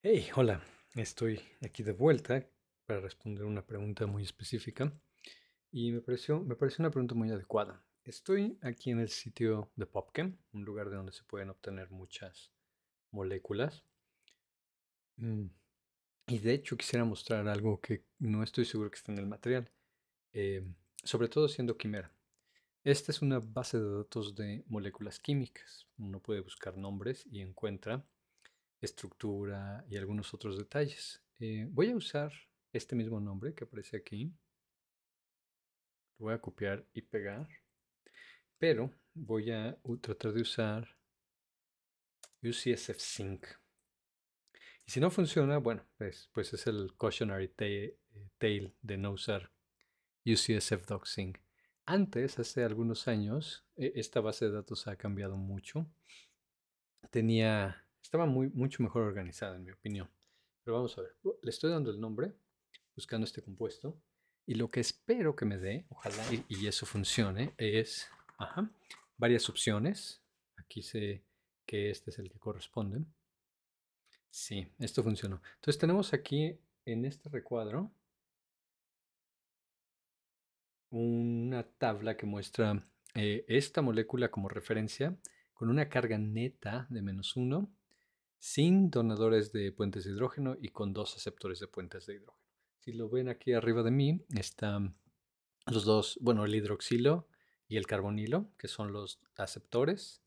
Hey, hola, estoy aquí de vuelta para responder una pregunta muy específica y me pareció, me una pregunta muy adecuada. Estoy aquí en el sitio de PopChem, un lugar de donde se pueden obtener muchas moléculas. Mm, y de hecho quisiera mostrar algo que no estoy seguro que está en el material, em, sobre todo siendo quimera. Esta es una base de datos de moléculas químicas. Uno puede buscar nombres y encuentra estructura y algunos otros detalles. Eh, voy a usar este mismo nombre que aparece aquí. Lo voy a copiar y pegar. Pero voy a tratar de usar UCSF Sync. Y si no funciona, bueno, pues, pues es el cautionary eh, tale de no usar UCSF DocSync. Antes, hace algunos años, e, esta base de datos ha cambiado mucho. Tenía estaba muy, mucho mejor organizada, en mi opinión. Pero vamos a ver, le estoy dando el nombre, buscando este compuesto, y lo que espero que me dé, ojalá y, eso funcione, es varias opciones. Aquí sé que este es el que corresponde. Sí, esto funcionó. Entonces tenemos aquí en este recuadro una tabla que muestra eh, esta molécula como referencia con una carga neta de menos 1 sin donadores de puentes de hidrógeno y con dos aceptores de puentes de hidrógeno. Si lo ven aquí arriba de mí, están los dos, bueno, el hidroxilo y el carbonilo, que son los aceptores.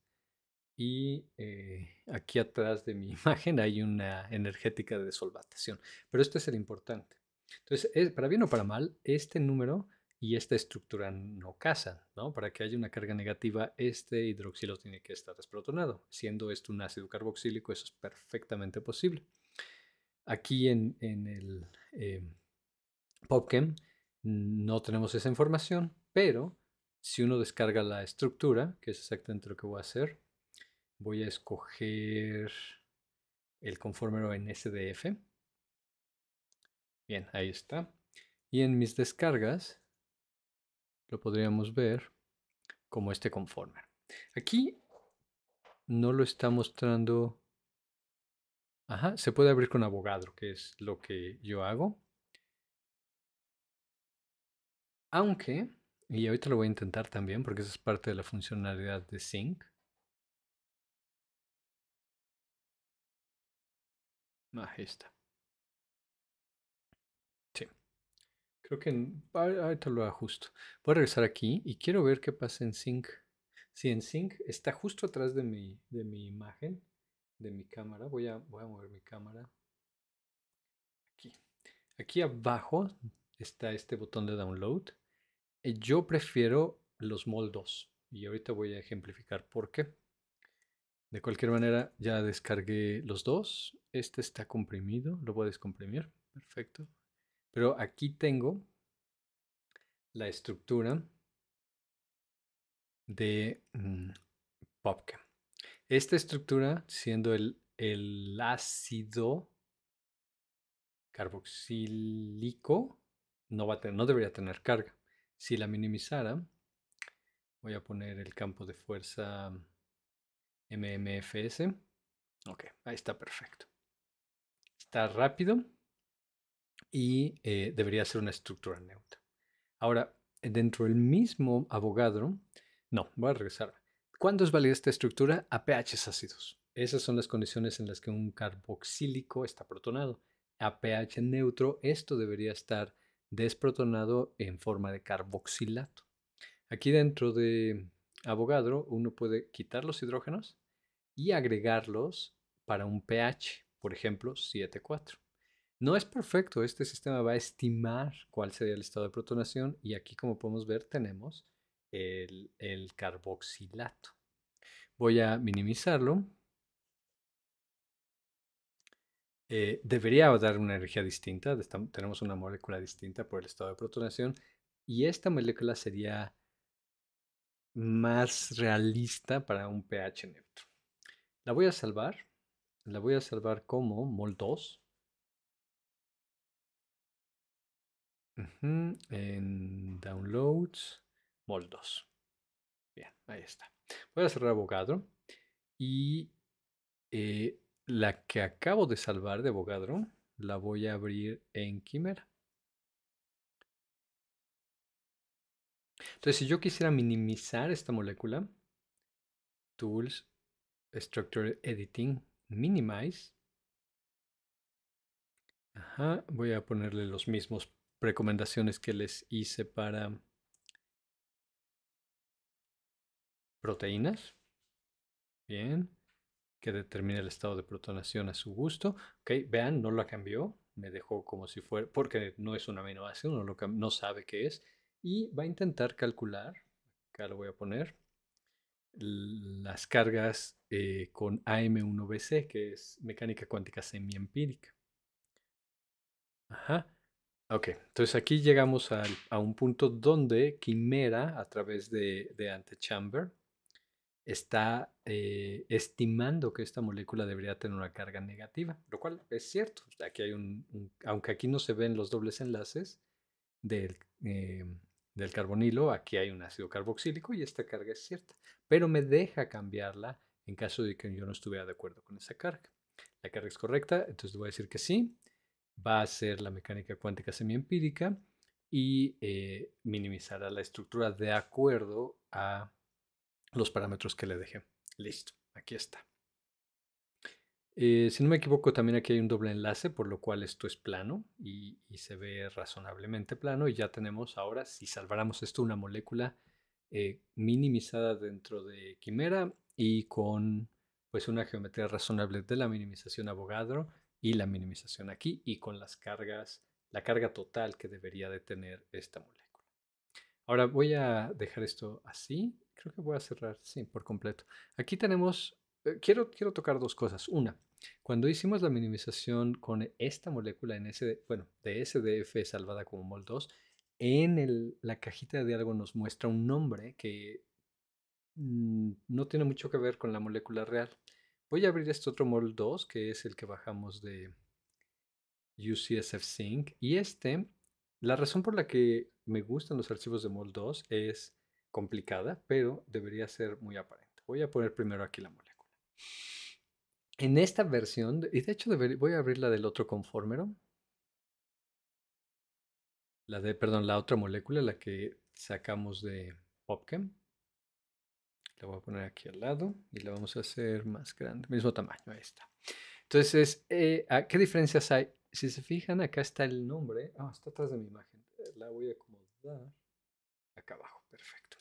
Y eh, aquí atrás de mi imagen hay una energética de solvatación. Pero este es el importante. Entonces, es, para bien o para mal, este número y esta estructura no casa, ¿no? Para que haya una carga negativa, este hidroxilo tiene que estar desprotonado. Siendo esto un ácido carboxílico, eso es perfectamente posible. Aquí en, el eh, no tenemos esa información, pero si uno descarga la estructura, que es exactamente lo que voy a hacer, voy a escoger el conformero en SDF. Bien, ahí está. Y en mis descargas lo podríamos ver como este conformer. Aquí no lo está mostrando. Ajá, se puede abrir con abogado, que es lo que yo hago. Aunque, y ahorita lo voy a intentar también porque esa es parte de la funcionalidad de Sync. Ah, ahí Creo que ahorita lo ajusto. Voy a regresar aquí y quiero ver qué pasa en Sync. Si en Sync está justo atrás de mi, de mi imagen, de mi cámara, voy a, voy a mover mi cámara. Aquí. Aquí abajo está este botón de download. Eh, yo prefiero los moldos y ahorita voy a ejemplificar por qué. De cualquier manera, ya descargué los dos. Este está comprimido, lo voy a descomprimir. Perfecto, pero aquí tengo la estructura de mm, Popcam. Esta estructura, siendo el, ácido carboxílico, no, va no debería tener carga. Si la minimizara, voy a poner el campo de fuerza MMFS. Ok, ahí está perfecto. Está rápido y eh, debería ser una estructura neutra. Ahora, dentro del mismo abogado, no, voy a regresar. ¿Cuándo es válida esta estructura? A pH ácidos. Esas son las condiciones en las que un carboxílico está protonado. A pH neutro, esto debería estar desprotonado en forma de carboxilato. Aquí dentro de Avogadro uno puede quitar los hidrógenos y agregarlos para un pH, por ejemplo 7,4. No es perfecto, este sistema va a estimar cuál sería el estado de protonación y aquí como podemos ver tenemos el, carboxilato. Voy a minimizarlo. Eh, debería dar una energía distinta, tenemos una molécula distinta por el estado de protonación y esta molécula sería más realista para un pH neutro. La voy a salvar, la voy a salvar como mol 2 En Downloads, Moldos. Bien, ahí está. Voy a cerrar Avogadro y eh, la que acabo de salvar de Avogadro la voy a abrir en Quimera. Entonces, si yo quisiera minimizar esta molécula, Tools, Structure Editing, Minimize. voy a ponerle los mismos recomendaciones que les hice para proteínas. Bien, que determine el estado de protonación a su gusto. Ok, vean, no la cambió, me dejó como si fuera, porque no es un aminoácido, no, lo, no sabe qué es. Y va a intentar calcular, acá lo voy a poner, las cargas eh, con AM1BC, que es mecánica cuántica semiempírica. Ajá. Ok, entonces aquí llegamos a, un punto donde Quimera, a través de, de Antechamber, está eh, estimando que esta molécula debería tener una carga negativa, lo cual es cierto. Aquí hay un, aunque aquí no se ven los dobles enlaces del, eh, del carbonilo, aquí hay un ácido carboxílico y esta carga es cierta, pero me deja cambiarla en caso de que yo no estuviera de acuerdo con esa carga. La carga es correcta, entonces voy a decir que sí va a ser la mecánica cuántica semiempírica y eh, minimizará la estructura de acuerdo a los parámetros que le deje. Listo, aquí está. Eh, si no me equivoco, también aquí hay un doble enlace, por lo cual esto es plano y, se ve razonablemente plano. Y ya tenemos ahora, si salváramos esto, una molécula eh, minimizada dentro de Quimera y con pues una geometría razonable de la minimización Avogadro y la minimización aquí y con las cargas, la carga total que debería de tener esta molécula. Ahora voy a dejar esto así. Creo que voy a cerrar, sí, por completo. Aquí tenemos, eh, quiero, quiero tocar dos cosas. Una, cuando hicimos la minimización con esta molécula en ese bueno, de SDF salvada como MOL2, en la cajita de diálogo nos muestra un nombre que mm, no tiene mucho que ver con la molécula real. Voy a abrir este otro mol 2, que es el que bajamos de UCSF Sync. Y este, la razón por la que me gustan los archivos de mol 2 es complicada, pero debería ser muy aparente. Voy a poner primero aquí la molécula. En esta versión, y de hecho voy a abrir la del otro conformero. La de, perdón, la otra molécula, la que sacamos de PopChem la voy a poner aquí al lado y la vamos a hacer más grande, mismo tamaño, ahí está. Entonces, eh, ah, ¿qué diferencias hay? Si se fijan, acá está el nombre. Ah, está atrás de mi imagen. La voy a acomodar acá abajo, perfecto.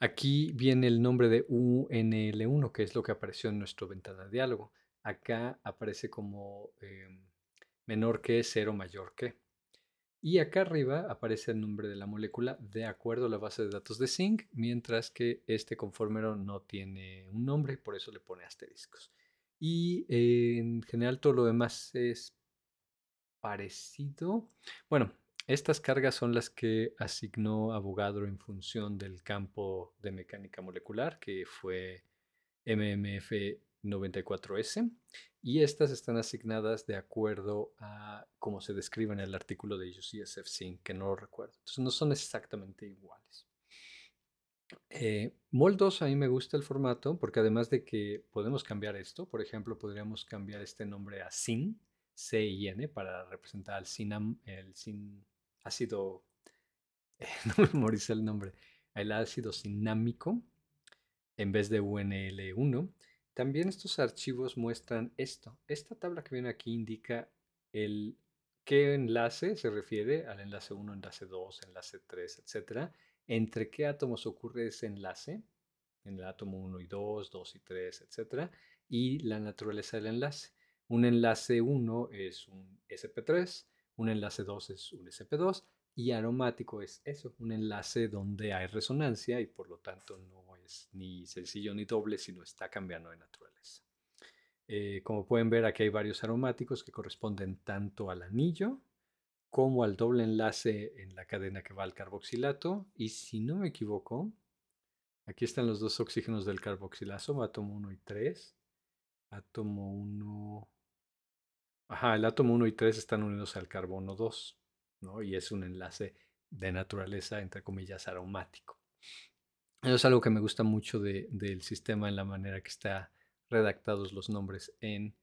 Aquí viene el nombre de UNL1, que es lo que apareció en nuestra ventana de diálogo. Acá aparece como eh, menor que, cero mayor que. Y acá arriba aparece el nombre de la molécula de acuerdo a la base de datos de zinc, mientras que este conformero no tiene un nombre, por eso le pone asteriscos. Y eh, en general todo lo demás es parecido. Bueno, estas cargas son las que asignó abogado en función del campo de mecánica molecular, que fue MMF94S y estas están asignadas de acuerdo a cómo se describe en el artículo de UCSF Sync, que no lo recuerdo. Entonces no son exactamente iguales. Eh, MOL 2 a mí me gusta el formato porque además de que podemos cambiar esto, por ejemplo, podríamos cambiar este nombre a SIN, c n para representar al SIN, el ácido, eh, no el nombre, el ácido sinámico en vez de UNL1 también estos archivos muestran esto. Esta tabla que viene aquí indica el qué enlace se refiere al enlace 1, enlace 2, enlace 3, etc. Entre qué átomos ocurre ese enlace, en el átomo 1 y 2, 2 y 3, etc. Y la naturaleza del enlace. Un enlace 1 es un SP3, un enlace 2 es un SP2 y aromático es eso, un enlace donde hay resonancia y por lo tanto no ni sencillo ni doble, sino está cambiando de naturaleza. Eh, como pueden ver, aquí hay varios aromáticos que corresponden tanto al anillo como al doble enlace en la cadena que va al carboxilato. Y si no me equivoco, aquí están los dos oxígenos del carboxilazo, átomo 1 y 3. Átomo 1... Ajá, el átomo 1 y 3 están unidos al carbono 2, ¿no? Y es un enlace de naturaleza, entre comillas, aromático. Eso es algo que me gusta mucho del sistema en la manera que está redactados los nombres en,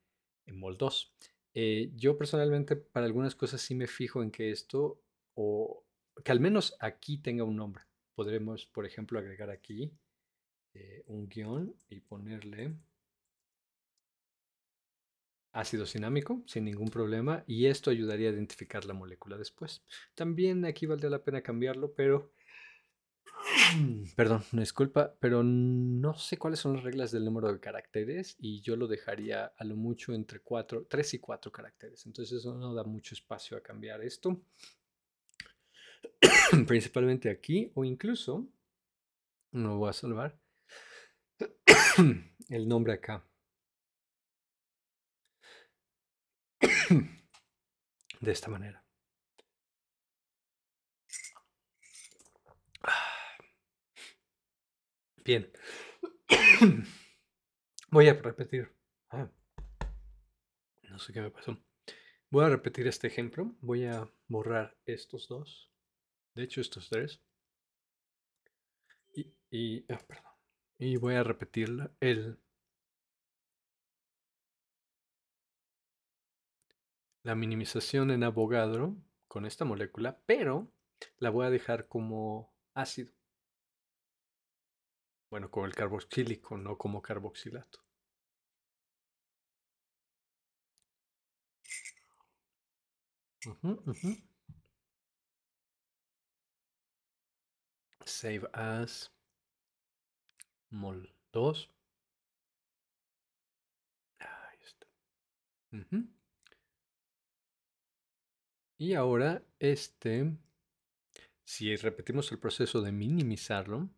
MOL 2. Eh, yo personalmente para algunas cosas sí me fijo en que esto, o que al menos aquí tenga un nombre. Podremos, por ejemplo, agregar aquí eh, un guión y ponerle ácido cinámico sin ningún problema y esto ayudaría a identificar la molécula después. También aquí valdría la pena cambiarlo, pero Perdón, no disculpa, pero no sé cuáles son las reglas del número de caracteres y yo lo dejaría a lo mucho entre 3 y 4 caracteres. Entonces eso no da mucho espacio a cambiar esto. Principalmente aquí o incluso, no voy a salvar, el nombre acá. De esta manera. Bien. Voy a repetir. Ah. no sé qué me pasó. Voy a repetir este ejemplo. Voy a borrar estos dos. De hecho, estos tres. Y, ah, voy a repetir el, la minimización en abogadro con esta molécula, pero la voy a dejar como ácido. Bueno, con el carboxílico, no como carboxilato. Save as mol 2. Ahí está. Y ahora este, si repetimos el proceso de minimizarlo,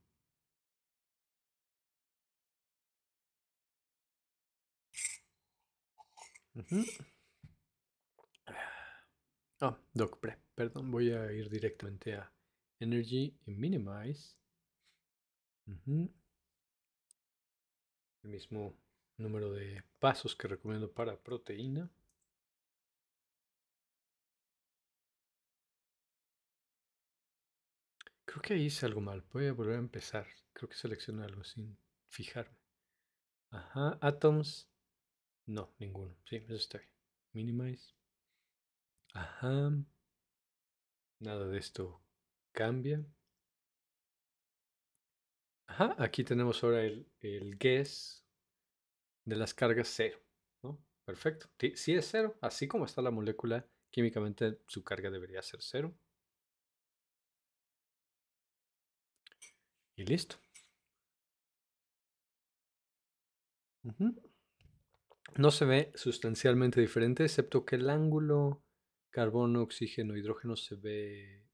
Ah, doc perdón, voy a ir directamente a energy y minimize. El mismo número de pasos que recomiendo para proteína. Creo que hice algo mal. Voy a volver a empezar. Creo que seleccioné algo sin fijarme. Ajá, atoms. No, ninguno. Sí, eso está bien. Minimize. Ajá. Nada de esto cambia. Ajá, aquí tenemos ahora el, el guess de las cargas cero. Perfecto. Si es cero, así como está la molécula, químicamente su carga debería ser cero. Y listo. No se ve sustancialmente diferente, excepto que el ángulo carbono, oxígeno, hidrógeno se ve...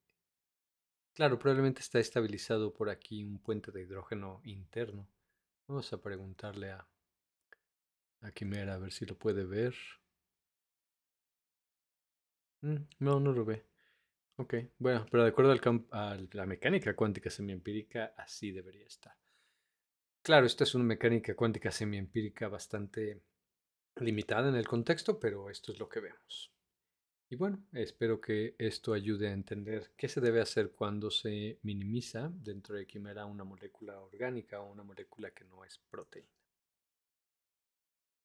Claro, probablemente está estabilizado por aquí un puente de hidrógeno interno. Vamos a preguntarle a, a Quimera a ver si lo puede ver. Mm, no, no lo ve. Ok, bueno, pero de acuerdo al a la mecánica cuántica semiempírica, así debería estar. Claro, esta es una mecánica cuántica semiempírica bastante limitada en el contexto, pero esto es lo que vemos. Y bueno, espero que esto ayude a entender qué se debe hacer cuando se minimiza dentro de quimera una molécula orgánica o una molécula que no es proteína.